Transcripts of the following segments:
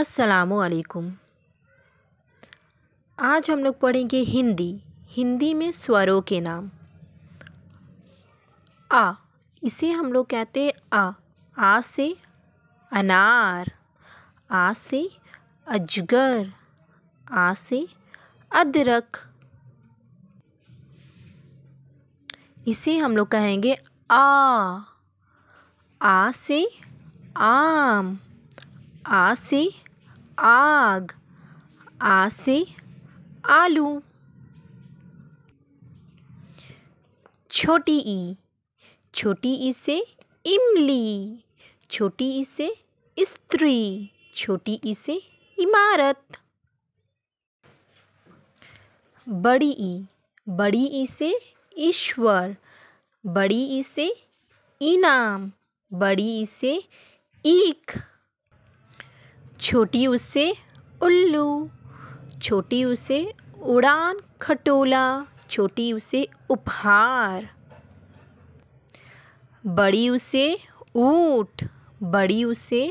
असलकुम आज हम लोग पढ़ेंगे हिंदी हिंदी में स्वरों के नाम आ इसे हम लोग कहते हैं आ आ से अनार आ से अजगर आ से अदरक इसे हम लोग कहेंगे आ आ से आम आ से आग आ से आलू छोटी ई छोटी ई से इमली छोटी ई से स्त्री छोटी ई से इमारत बड़ी ई बड़ी ई से ईश्वर बड़ी ई से इनाम बड़ी ई से ईख छोटी उसे उल्लू छोटी उसे उड़ान खटोला छोटी उसे उपहार बड़ी उसे ऊँट बड़ी उसे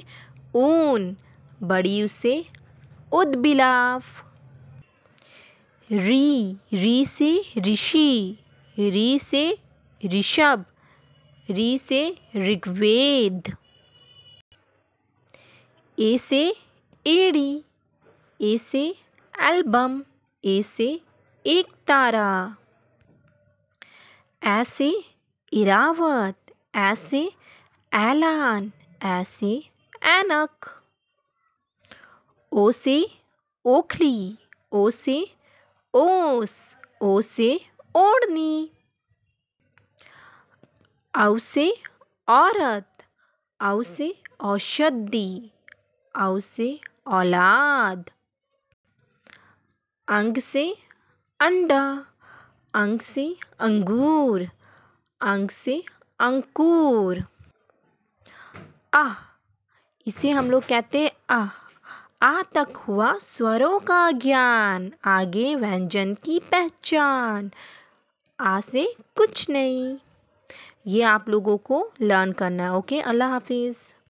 ऊन बड़ी उसे उदबिलाफ री री से ऋषि री से ऋषभ री से ऋग्वेद ए से एड़ी ए से एल्बम ए से एक तारा ऐसे इरावत ऐसे ऐलान ऐसे ऐनक ओ से ओखली ओ से ओस ओ से ओढ़नी औ से औरत औ से औषधि औ से औलाद अंग से अंडा अंग से अंगूर अंग से अंकुर आह इसे हम लोग कहते हैं आह आ तक हुआ स्वरों का ज्ञान आगे व्यंजन की पहचान आ से कुछ नहीं ये आप लोगों को लर्न करना है ओके अल्लाह हाफिज़